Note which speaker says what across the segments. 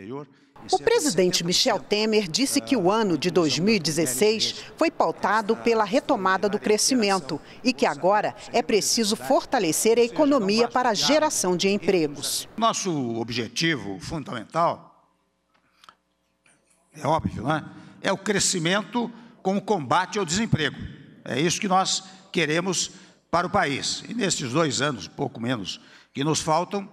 Speaker 1: anterior.
Speaker 2: O presidente Michel Temer disse que o ah, ano de 2016 foi pautado pela retomada do crescimento e que agora é preciso fortalecer a economia para a geração de empregos.
Speaker 1: Assim. Nosso objetivo fundamental, é óbvio, não é? é o crescimento com o combate ao desemprego. É isso que nós queremos para o país. E nesses dois anos, pouco menos, que nos faltam,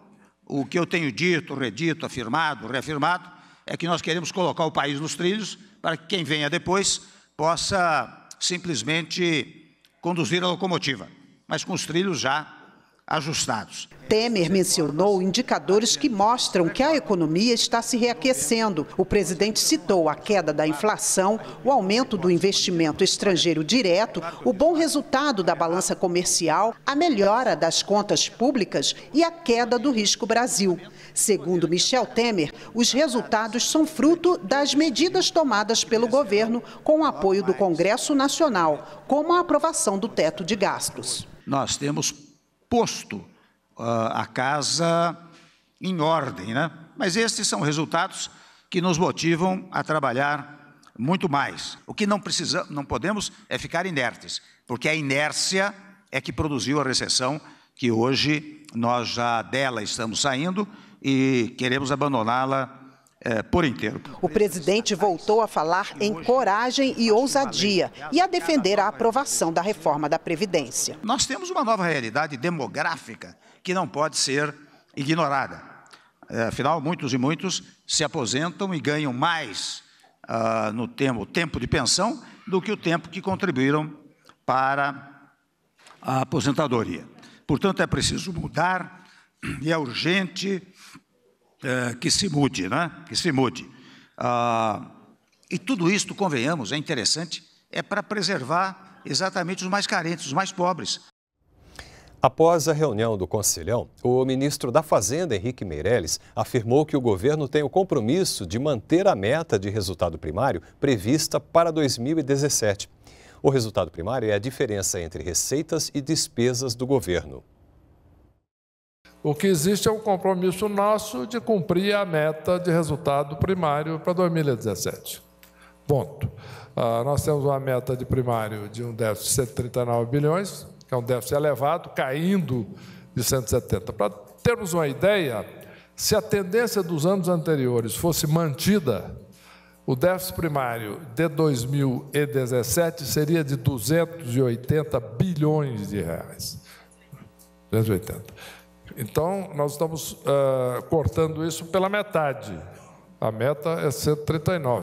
Speaker 1: o que eu tenho dito, redito, afirmado, reafirmado, é que nós queremos colocar o país nos trilhos para que quem venha depois possa simplesmente conduzir a locomotiva, mas com os trilhos já
Speaker 2: ajustados. Temer mencionou indicadores que mostram que a economia está se reaquecendo. O presidente citou a queda da inflação, o aumento do investimento estrangeiro direto, o bom resultado da balança comercial, a melhora das contas públicas e a queda do risco Brasil. Segundo Michel Temer, os resultados são fruto das medidas tomadas pelo governo com o apoio do Congresso Nacional, como a aprovação do teto de gastos.
Speaker 1: Nós temos posto uh, ah, a casa em ordem, né? Mas estes são resultados que nos motivam a trabalhar muito mais. O que não precisamos, não podemos é ficar inertes, porque a inércia é que produziu a recessão que hoje nós já dela estamos saindo e queremos abandoná-la é, por inteiro.
Speaker 2: O presidente voltou a falar em coragem e ousadia e a defender a aprovação da reforma da Previdência.
Speaker 1: Nós temos uma nova realidade demográfica que não pode ser ignorada. É, afinal, muitos e muitos se aposentam e ganham mais uh, no tempo, tempo de pensão do que o tempo que contribuíram para a aposentadoria. Portanto, é preciso mudar e é urgente é, que se mude, né? que se mude. Ah, e tudo isso, convenhamos, é interessante, é para preservar exatamente os mais carentes, os mais pobres.
Speaker 2: Após a reunião do Conselhão, o ministro da Fazenda, Henrique Meirelles, afirmou que o governo tem o compromisso de manter a meta de resultado primário prevista para 2017. O resultado primário é a diferença entre receitas e despesas do governo.
Speaker 3: O que existe é um compromisso nosso de cumprir a meta de resultado primário para 2017. Ponto. Ah, nós temos uma meta de primário de um déficit de 139 bilhões, que é um déficit elevado, caindo de 170. Para termos uma ideia, se a tendência dos anos anteriores fosse mantida, o déficit primário de 2017 seria de 280 bilhões de reais. 280. Então, nós estamos uh, cortando isso pela metade. A meta é 139.